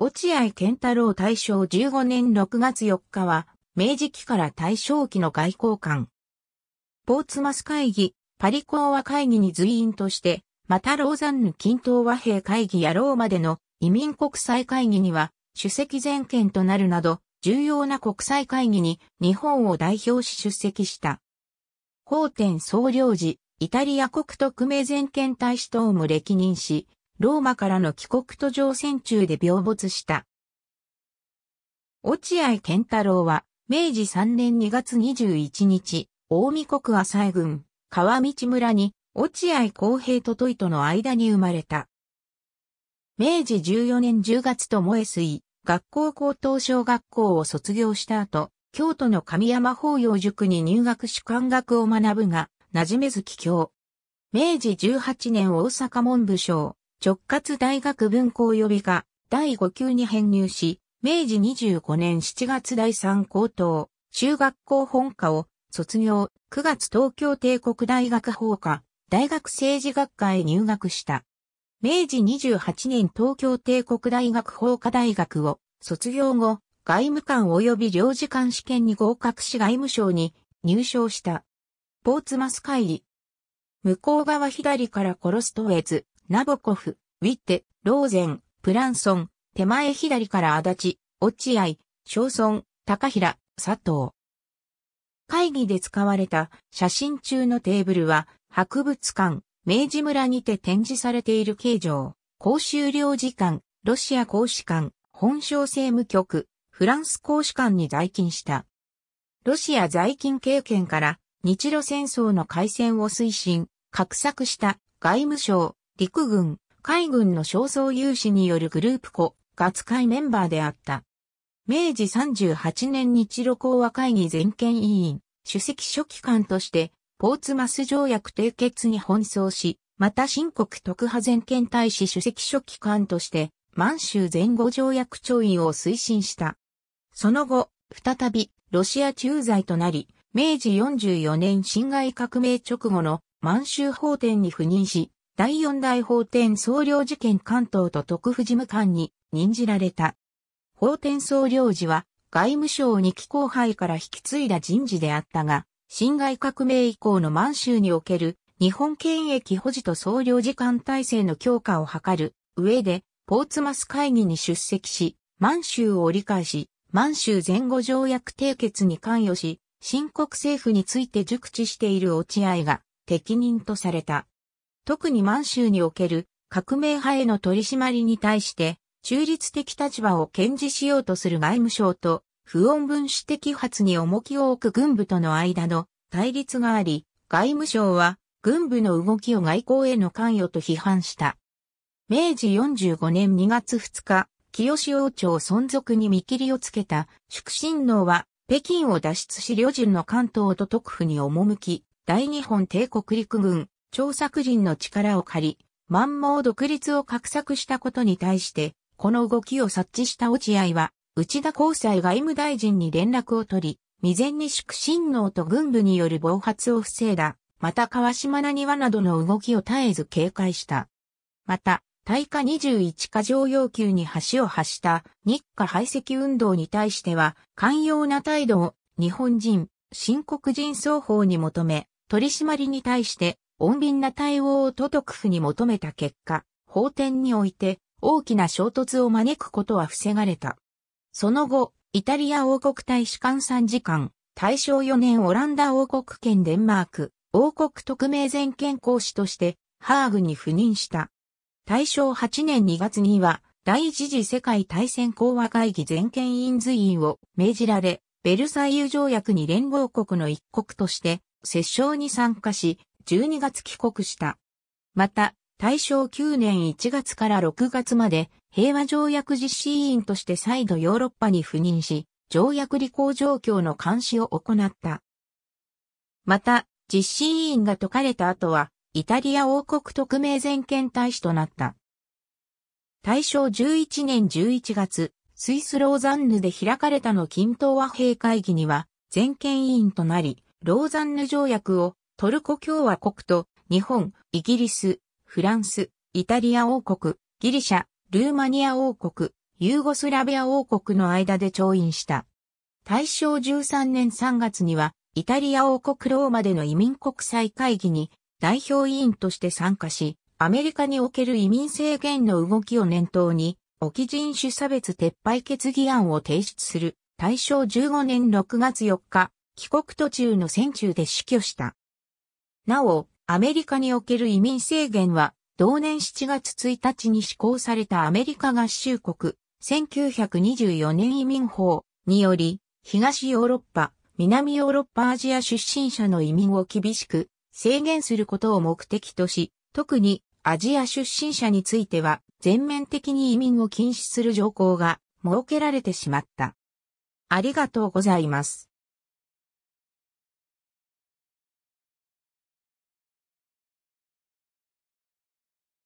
落合健太郎大正15年6月4日は、明治期から大正期の外交官。ポーツマス会議、パリ講和会議に随員として、またローザンヌ均等和平会議やローマでの移民国際会議には、主席全権となるなど、重要な国際会議に日本を代表し出席した。法典総領事、イタリア国特命全権大使等も歴任し、ローマからの帰国途上戦中で病没した。落合健太郎は、明治3年2月21日、大見国浅井郡、川道村に、落合公平とトイとの間に生まれた。明治14年10月と萌えい、学校高等小学校を卒業した後、京都の神山法要塾に入学し観学を学ぶが、馴染めず帰郷。明治18年大阪文部省、直轄大学文校予備科第5級に編入し、明治25年7月第3高等、中学校本科を卒業、9月東京帝国大学法科、大学政治学科へ入学した。明治28年東京帝国大学法科大学を卒業後、外務官及び領事官試験に合格し外務省に入省した。ポーツマス会議。向こう側左から殺すとえず、ナボコフ、ウィッテ、ローゼン、プランソン、手前左から足立、落合、小村、高平、佐藤。会議で使われた写真中のテーブルは、博物館、明治村にて展示されている形状、公衆領事館、ロシア公使館、本省政務局、フランス公使館に在勤した。ロシア在勤経験から、日露戦争の開戦を推進、画策した外務省、陸軍、海軍の少層有志によるグループ庫ツカイメンバーであった。明治38年日露講和会議全権委員、主席書記官として、ポーツマス条約締結に奔走し、また新国特派全権大使主席書記官として、満州前後条約調印を推進した。その後、再び、ロシア駐在となり、明治44年侵害革命直後の満州法典に赴任し、第四代法典総領事件関東と徳富事務官に任じられた。法典総領事は外務省に機構輩から引き継いだ人事であったが、侵害革命以降の満州における日本権益保持と総領事官体制の強化を図る上で、ポーツマス会議に出席し、満州を理解し、満州前後条約締結に関与し、新国政府について熟知している落合が適任とされた。特に満州における革命派への取り締まりに対して、中立的立場を堅持しようとする外務省と、不穏分子的発に重きを置く軍部との間の対立があり、外務省は軍部の動きを外交への関与と批判した。明治45年2月2日、清王朝存続に見切りをつけた祝神王は、北京を脱出し旅順の関東と特府に赴き、大日本帝国陸軍張作人の力を借り、満蒙独立を画策したことに対して、この動きを察知した落合は、内田光斎外務大臣に連絡を取り、未然に粛親能と軍部による暴発を防いだ。また川島な庭などの動きを絶えず警戒した。また、大価21過剰要求に橋を発した日華排斥運動に対しては、寛容な態度を日本人、新国人双方に求め、取り締まりに対して穏便な対応を都督府に求めた結果、法典において大きな衝突を招くことは防がれた。その後、イタリア王国大使館参事官、大正4年オランダ王国圏デンマーク、王国特命全権公使として、ハーグに赴任した。大正8年2月には、第一次世界大戦講和会議全権委員随員を命じられ、ベルサイユ条約に連合国の一国として、折衝に参加し、12月帰国した。また、大正9年1月から6月まで平和条約実施委員として再度ヨーロッパに赴任し、条約履行状況の監視を行った。また、実施委員が解かれた後は、イタリア王国特命全権大使となった。大正11年11月、スイス・ローザンヌで開かれたの均等和平会議には、全権委員となり、ローザンヌ条約をトルコ共和国と日本、イギリス、フランス、イタリア王国、ギリシャ、ルーマニア王国、ユーゴスラビア王国の間で調印した。大正13年3月には、イタリア王国ローマでの移民国際会議に代表委員として参加し、アメリカにおける移民制限の動きを念頭に、沖人種差別撤廃決議案を提出する大正15年6月4日、帰国途中の戦中で死去した。なお、アメリカにおける移民制限は、同年7月1日に施行されたアメリカ合衆国、1924年移民法により、東ヨーロッパ、南ヨーロッパアジア出身者の移民を厳しく制限することを目的とし、特にアジア出身者については全面的に移民を禁止する条項が設けられてしまった。ありがとうございます。